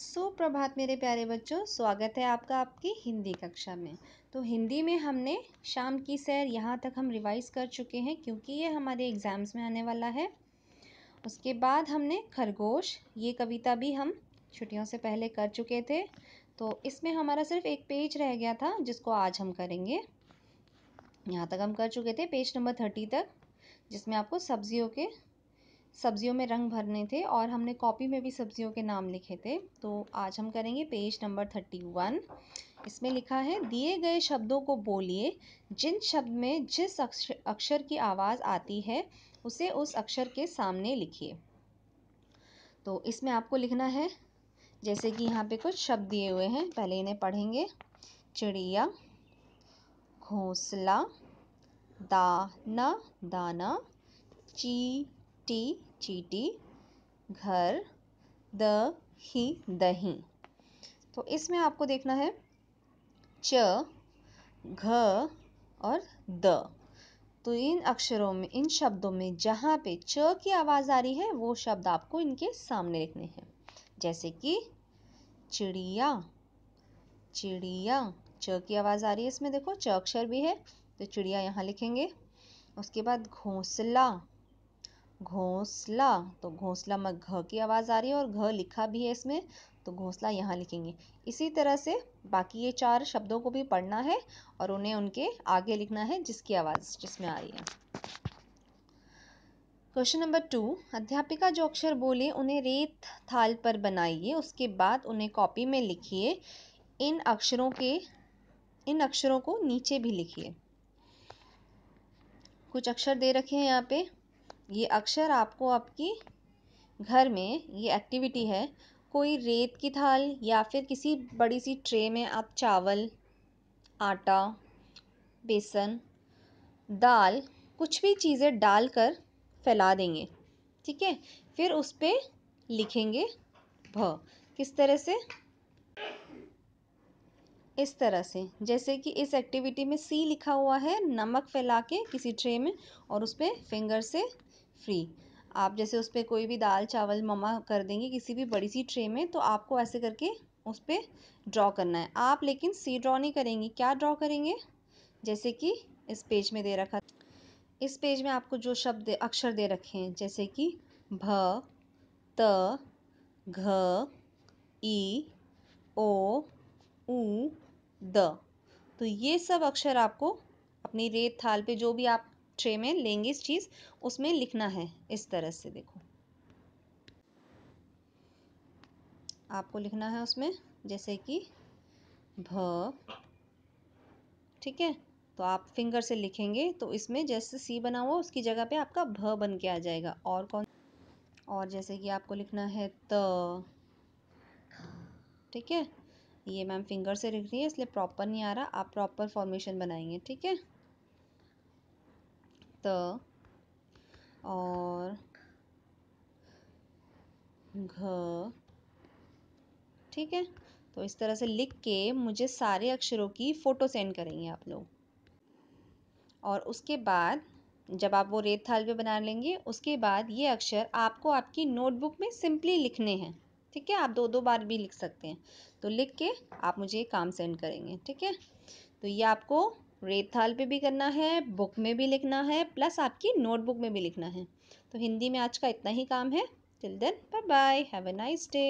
सुप्रभात मेरे प्यारे बच्चों स्वागत है आपका आपकी हिंदी कक्षा में तो हिंदी में हमने शाम की सैर यहाँ तक हम रिवाइज़ कर चुके हैं क्योंकि ये हमारे एग्ज़ाम्स में आने वाला है उसके बाद हमने खरगोश ये कविता भी हम छुट्टियों से पहले कर चुके थे तो इसमें हमारा सिर्फ एक पेज रह गया था जिसको आज हम करेंगे यहाँ तक हम कर चुके थे पेज नंबर थर्टी तक जिसमें आपको सब्जियों के सब्ज़ियों में रंग भरने थे और हमने कॉपी में भी सब्ज़ियों के नाम लिखे थे तो आज हम करेंगे पेज नंबर थर्टी वन इसमें लिखा है दिए गए शब्दों को बोलिए जिन शब्द में जिस अक्षर अक्षर की आवाज़ आती है उसे उस अक्षर के सामने लिखिए तो इसमें आपको लिखना है जैसे कि यहाँ पे कुछ शब्द दिए हुए हैं पहले इन्हें पढ़ेंगे चिड़िया घोंसला दाना दाना ची टी चीटी घर द ही दही तो इसमें आपको देखना है च घ और द तो इन अक्षरों में इन शब्दों में जहाँ पे च की आवाज़ आ रही है वो शब्द आपको इनके सामने लिखने हैं जैसे कि चिड़िया चिड़िया च की आवाज़ आ रही है इसमें देखो च अक्षर भी है तो चिड़िया यहाँ लिखेंगे उसके बाद घोंसला घोंसला तो घोंसला में घ की आवाज़ आ रही है और घ लिखा भी है इसमें तो घोंसला यहाँ लिखेंगे इसी तरह से बाकी ये चार शब्दों को भी पढ़ना है और उन्हें उनके आगे लिखना है जिसकी आवाज़ जिसमें आ रही है क्वेश्चन नंबर टू अध्यापिका जो अक्षर बोले उन्हें रेत थाल पर बनाइए उसके बाद उन्हें कॉपी में लिखिए इन अक्षरों के इन अक्षरों को नीचे भी लिखिए कुछ अक्षर दे रखे हैं यहाँ पे ये अक्सर आपको आपकी घर में ये एक्टिविटी है कोई रेत की थाल या फिर किसी बड़ी सी ट्रे में आप चावल आटा बेसन दाल कुछ भी चीज़ें डाल कर फैला देंगे ठीक है फिर उस पर लिखेंगे भ किस तरह से इस तरह से जैसे कि इस एक्टिविटी में सी लिखा हुआ है नमक फैला के किसी ट्रे में और उस पर फिंगर से फ़्री आप जैसे उस पर कोई भी दाल चावल ममा कर देंगे किसी भी बड़ी सी ट्रे में तो आपको ऐसे करके उस पर ड्रॉ करना है आप लेकिन सी ड्रॉ नहीं करेंगी क्या ड्रॉ करेंगे जैसे कि इस पेज में दे रखा इस पेज में आपको जो शब्द अक्षर दे रखे हैं जैसे कि भ त घ ई ओ उ द तो ये सब अक्षर आपको अपनी रेत थाल पे जो भी आप ट्रे में लेंगे इस चीज़ उसमें लिखना है इस तरह से देखो आपको लिखना है उसमें जैसे कि भ ठीक है तो आप फिंगर से लिखेंगे तो इसमें जैसे सी बना हुआ उसकी जगह पे आपका भ बन के आ जाएगा और कौन और जैसे कि आपको लिखना है त ठीक है ये मैम फिंगर से लिख रही है इसलिए प्रॉपर नहीं आ रहा आप प्रॉपर फॉर्मेशन बनाएंगे ठीक है त और घ ठीक है तो इस तरह से लिख के मुझे सारे अक्षरों की फ़ोटो सेंड करेंगे आप लोग और उसके बाद जब आप वो रेत थाल पे बना लेंगे उसके बाद ये अक्षर आपको आपकी नोटबुक में सिंपली लिखने हैं ठीक है आप दो दो बार भी लिख सकते हैं तो लिख के आप मुझे काम सेंड करेंगे ठीक है तो ये आपको रेथाल पे भी करना है बुक में भी लिखना है प्लस आपकी नोटबुक में भी लिखना है तो हिंदी में आज का इतना ही काम है till then bye bye have a nice day